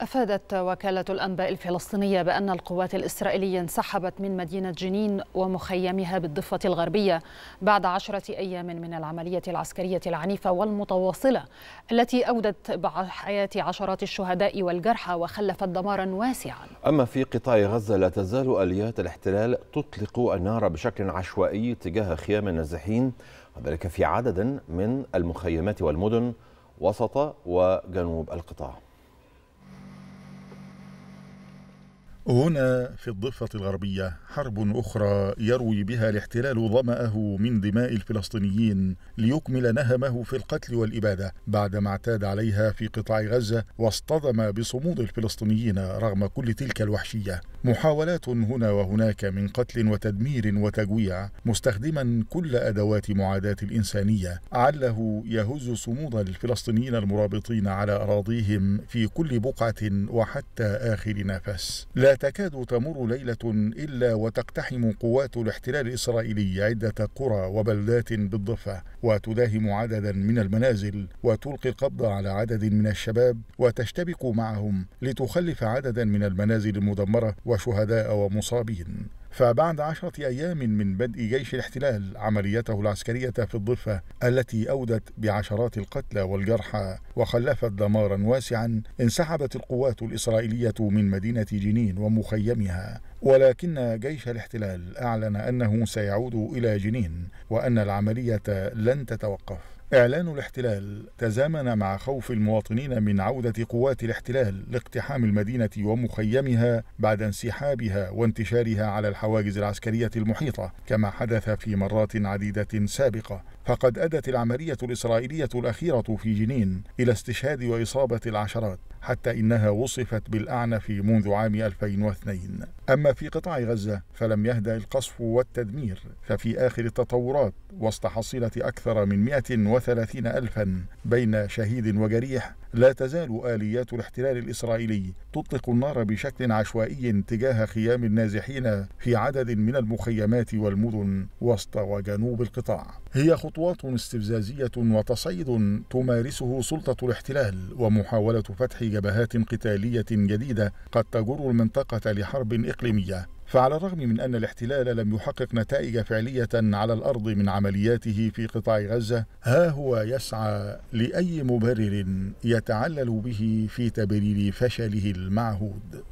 أفادت وكالة الأنباء الفلسطينية بأن القوات الإسرائيلية انسحبت من مدينة جنين ومخيمها بالضفة الغربية بعد عشرة أيام من العملية العسكرية العنيفة والمتواصلة التي أودت بحياة عشرات الشهداء والجرحى وخلفت دمارا واسعا أما في قطاع غزة لا تزال آليات الاحتلال تطلق النار بشكل عشوائي تجاه خيام النازحين وذلك في عدد من المخيمات والمدن وسط وجنوب القطاع هنا في الضفة الغربية حرب أخرى يروي بها الاحتلال ظمأه من دماء الفلسطينيين ليكمل نهمه في القتل والإبادة بعدما اعتاد عليها في قطاع غزة واصطدم بصمود الفلسطينيين رغم كل تلك الوحشية محاولات هنا وهناك من قتل وتدمير وتجويع مستخدما كل ادوات معاداه الانسانيه عله يهز صمود الفلسطينيين المرابطين على اراضيهم في كل بقعه وحتى اخر نفس لا تكاد تمر ليله الا وتقتحم قوات الاحتلال الاسرائيلي عده قرى وبلدات بالضفه وتداهم عددا من المنازل وتلقي القبض على عدد من الشباب وتشتبك معهم لتخلف عددا من المنازل المدمره وشهداء ومصابين فبعد عشرة أيام من بدء جيش الاحتلال عمليته العسكرية في الضفة التي أودت بعشرات القتلى والجرحى وخلفت دمارا واسعا انسحبت القوات الإسرائيلية من مدينة جنين ومخيمها ولكن جيش الاحتلال أعلن أنه سيعود إلى جنين وأن العملية لن تتوقف إعلان الاحتلال تزامن مع خوف المواطنين من عودة قوات الاحتلال لاقتحام المدينة ومخيمها بعد انسحابها وانتشارها على الحواجز العسكرية المحيطة كما حدث في مرات عديدة سابقة فقد أدت العملية الإسرائيلية الأخيرة في جنين إلى استشهاد وإصابة العشرات حتى إنها وصفت بالأعنف منذ عام 2002 أما في قطاع غزة فلم يهدأ القصف والتدمير ففي آخر التطورات وسط حصيلة أكثر من 130 ألفا بين شهيد وجريح لا تزال آليات الاحتلال الإسرائيلي تطلق النار بشكل عشوائي تجاه خيام النازحين في عدد من المخيمات والمدن وسط وجنوب القطاع هي خطوة خطوات استفزازية وتصعيد تمارسه سلطة الاحتلال ومحاولة فتح جبهات قتالية جديدة قد تجر المنطقة لحرب إقليمية فعلى الرغم من أن الاحتلال لم يحقق نتائج فعلية على الأرض من عملياته في قطاع غزة ها هو يسعى لأي مبرر يتعلل به في تبرير فشله المعهود